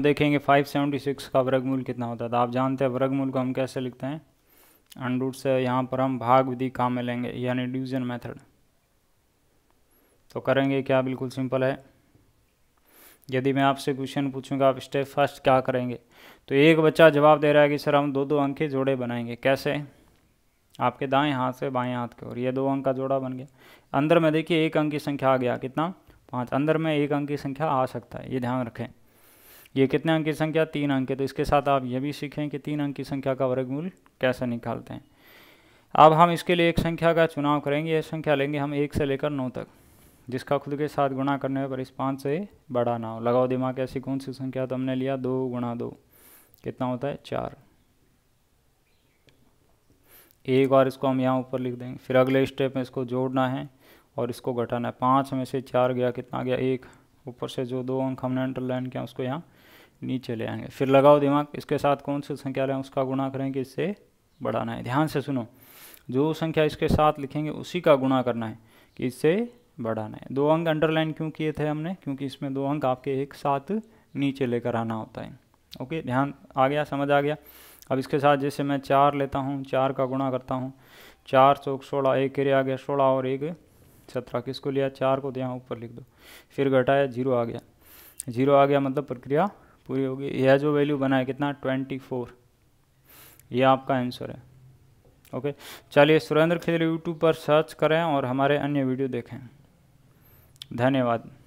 देखेंगे 576 का वर्गमूल कितना होता था तो आप जानते हैं वर्गमूल को हम कैसे लिखते हैं अंडरूट से यहाँ पर हम भाग विधि काम में लेंगे यानी डिवीजन मेथड तो करेंगे क्या बिल्कुल सिंपल है यदि मैं आपसे क्वेश्चन पूछूंगा आप स्टेप फर्स्ट क्या करेंगे तो एक बच्चा जवाब दे रहा है कि सर हम दो दो अंक के जोड़े बनाएंगे कैसे आपके दाएं हाथ से बाएं हाथ के और ये दो अंक का जोड़ा बन गया अंदर में देखिए एक अंक की संख्या आ गया कितना पाँच अंदर में एक अंक की संख्या आ सकता है ये ध्यान रखें ये कितने अंक की संख्या तीन अंक है तो इसके साथ आप ये भी सीखें कि तीन अंक की संख्या का वर्गमूल कैसे निकालते हैं अब हम इसके लिए एक संख्या का चुनाव करेंगे यह संख्या लेंगे हम एक से लेकर नौ तक जिसका खुद के साथ गुणा करने पर इस पाँच से बड़ा ना हो लगाओ दिमाग ऐसी कौन सी संख्या तो हमने लिया दो गुणा दो कितना होता है चार एक बार इसको हम यहाँ ऊपर लिख देंगे फिर अगले स्टेप में इसको जोड़ना है और इसको घटाना है पाँच में से चार गया कितना गया एक ऊपर से जो दो अंक हमने अंडरलाइन किया उसको यहाँ नीचे ले आएंगे फिर लगाओ दिमाग इसके साथ कौन सी संख्या लें उसका गुणा करें कि इससे बढ़ाना है ध्यान से सुनो जो संख्या इसके साथ लिखेंगे उसी का गुणा करना है कि इससे बढ़ाना है दो अंक अंडरलाइन क्यों किए थे हमने क्योंकि इसमें दो अंक आपके एक साथ नीचे लेकर आना होता है ओके ध्यान आ गया समझ आ गया अब इसके साथ जैसे मैं चार लेता हूँ चार का गुणा करता हूँ चार चौक सोलह एक एरिया आ गया सोलह और एक सत्रह किसको लिया चार को यहाँ ऊपर लिख दो फिर घटाया जीरो आ गया जीरो आ गया मतलब प्रक्रिया पूरी होगी यह जो वैल्यू बना है कितना ट्वेंटी फोर यह आपका आंसर है ओके चलिए सुरेंद्र खेल यूट्यूब पर सर्च करें और हमारे अन्य वीडियो देखें धन्यवाद